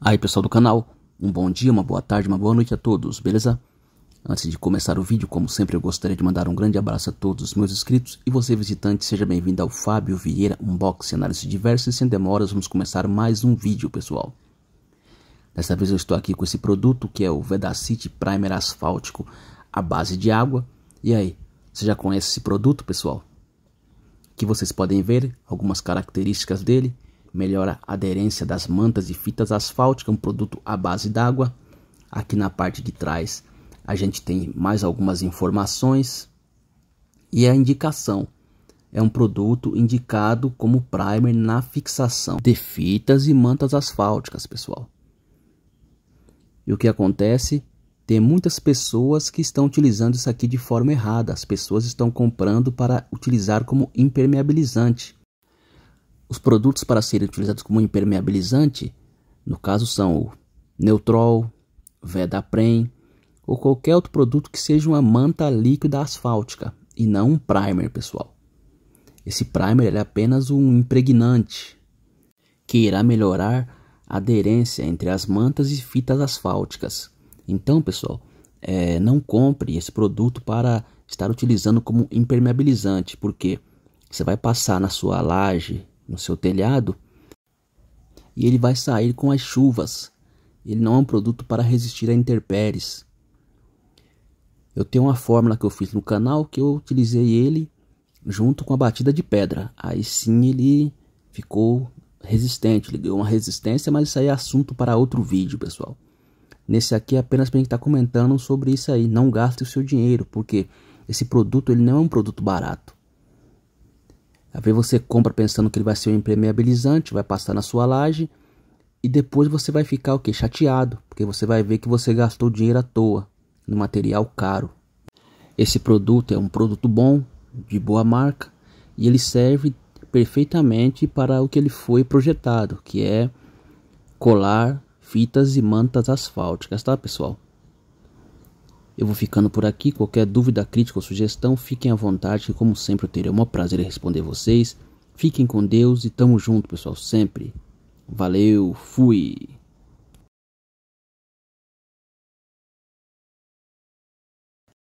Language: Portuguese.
Aí pessoal do canal, um bom dia, uma boa tarde, uma boa noite a todos, beleza? Antes de começar o vídeo, como sempre, eu gostaria de mandar um grande abraço a todos os meus inscritos e você visitante, seja bem-vindo ao Fábio Vieira Unboxing Análise Diversa e sem demoras vamos começar mais um vídeo, pessoal. Desta vez eu estou aqui com esse produto que é o Vedacity Primer Asfáltico à base de água. E aí, você já conhece esse produto, pessoal? Que vocês podem ver algumas características dele melhora a aderência das mantas e fitas asfálticas, um produto à base d'água. Aqui na parte de trás a gente tem mais algumas informações e a indicação. É um produto indicado como primer na fixação de fitas e mantas asfálticas, pessoal. E o que acontece? Tem muitas pessoas que estão utilizando isso aqui de forma errada. As pessoas estão comprando para utilizar como impermeabilizante. Os produtos para serem utilizados como impermeabilizante, no caso, são o Neutrol, Vedaprem ou qualquer outro produto que seja uma manta líquida asfáltica e não um primer, pessoal. Esse primer é apenas um impregnante que irá melhorar a aderência entre as mantas e fitas asfálticas. Então, pessoal, é, não compre esse produto para estar utilizando como impermeabilizante, porque você vai passar na sua laje, no seu telhado e ele vai sair com as chuvas. Ele não é um produto para resistir a intempéries. Eu tenho uma fórmula que eu fiz no canal que eu utilizei ele junto com a batida de pedra. Aí sim ele ficou resistente, ele uma resistência, mas isso aí é assunto para outro vídeo, pessoal. Nesse aqui é apenas para a gente estar tá comentando sobre isso aí. Não gaste o seu dinheiro, porque esse produto ele não é um produto barato. Às vezes você compra pensando que ele vai ser um impermeabilizante, vai passar na sua laje e depois você vai ficar o que chateado, porque você vai ver que você gastou dinheiro à toa no material caro. Esse produto é um produto bom, de boa marca e ele serve perfeitamente para o que ele foi projetado, que é colar fitas e mantas asfálticas, tá, pessoal? Eu vou ficando por aqui. Qualquer dúvida, crítica ou sugestão, fiquem à vontade, que como sempre eu terei o maior prazer em responder vocês. Fiquem com Deus e tamo junto, pessoal, sempre. Valeu, fui!